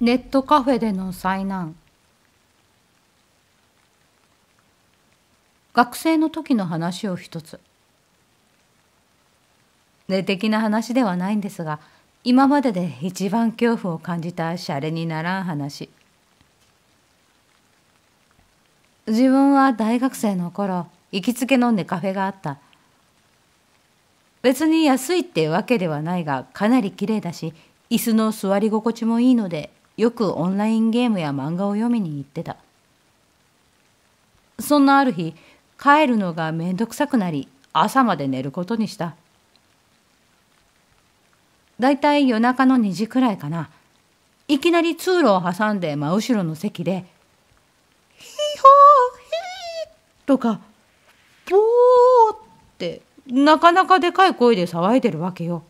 ネットカフェでの災難学生の時の話を一つ霊的な話ではないんですが今までで一番恐怖を感じたシャレにならん話自分は大学生の頃行きつけ飲んでカフェがあった別に安いってわけではないがかなり綺麗だし椅子の座り心地もいいのでよくオンラインゲームや漫画を読みに行ってたそんなある日帰るのがめんどくさくなり朝まで寝ることにしただいたい夜中の2時くらいかないきなり通路を挟んで真後ろの席で「ヒホーヒー」とか「ボー」ってなかなかでかい声で騒いでるわけよ。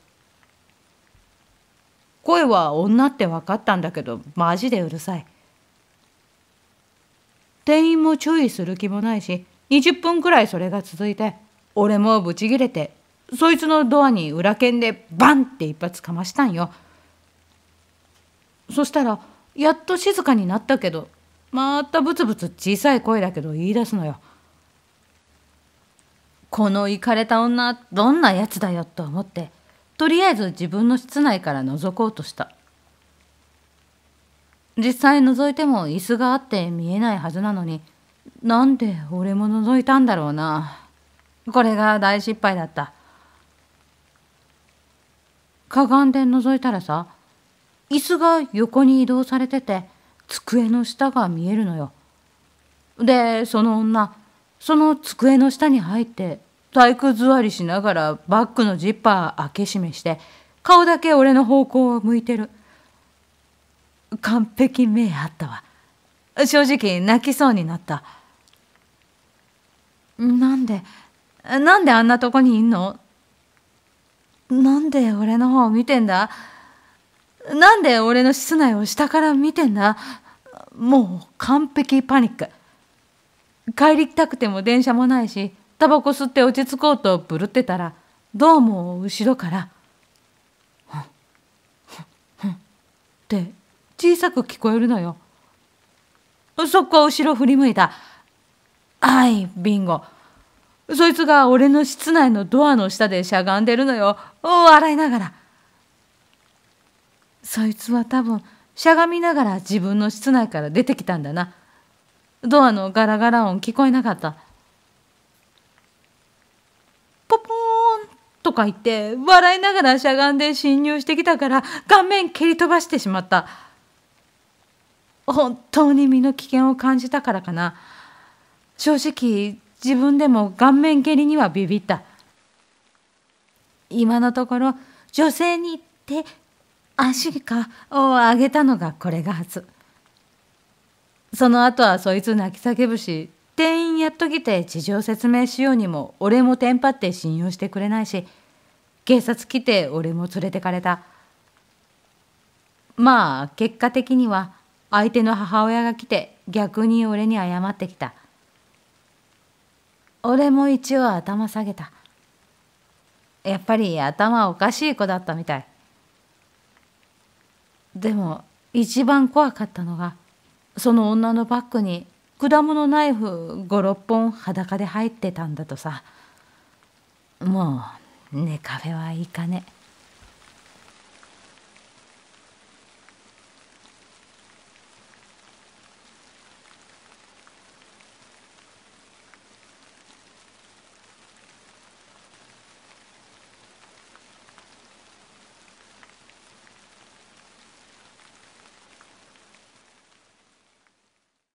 声は女って分かったんだけどマジでうるさい店員も注意する気もないし20分くらいそれが続いて俺もブチギレてそいつのドアに裏剣でバンって一発かましたんよそしたらやっと静かになったけどまたブツブツ小さい声だけど言い出すのよこのイかれた女どんなやつだよと思ってとりあえず自分の室内から覗こうとした実際覗いても椅子があって見えないはずなのになんで俺も覗いたんだろうなこれが大失敗だったかがんで覗いたらさ椅子が横に移動されてて机の下が見えるのよでその女その机の下に入って体育座りしながらバッグのジッパー開け閉めして顔だけ俺の方向を向いてる完璧目あったわ正直泣きそうになったなんでなんであんなとこにいんのなんで俺の方を見てんだなんで俺の室内を下から見てんだもう完璧パニック帰りたくても電車もないしタバコ吸って落ち着こうとぶるってたらどうも後ろから「ふんふんって小さく聞こえるのよ。そこ後ろ振り向いた。はい、ビンゴ。そいつが俺の室内のドアの下でしゃがんでるのよ。笑いながら。そいつは多分、しゃがみながら自分の室内から出てきたんだな。ドアのガラガラ音聞こえなかった。とか言って、笑いながらしゃがんで侵入してきたから、顔面蹴り飛ばしてしまった。本当に身の危険を感じたからかな。正直、自分でも顔面蹴りにはビビった。今のところ、女性に行って、足かを上げたのがこれが初。その後はそいつ泣き叫ぶし、店員やっときて事情説明しようにも俺もテンパって信用してくれないし警察来て俺も連れてかれたまあ結果的には相手の母親が来て逆に俺に謝ってきた俺も一応頭下げたやっぱり頭おかしい子だったみたいでも一番怖かったのがその女のバッグに果物ナイフ56本裸で入ってたんだとさもうねカフェはいいかね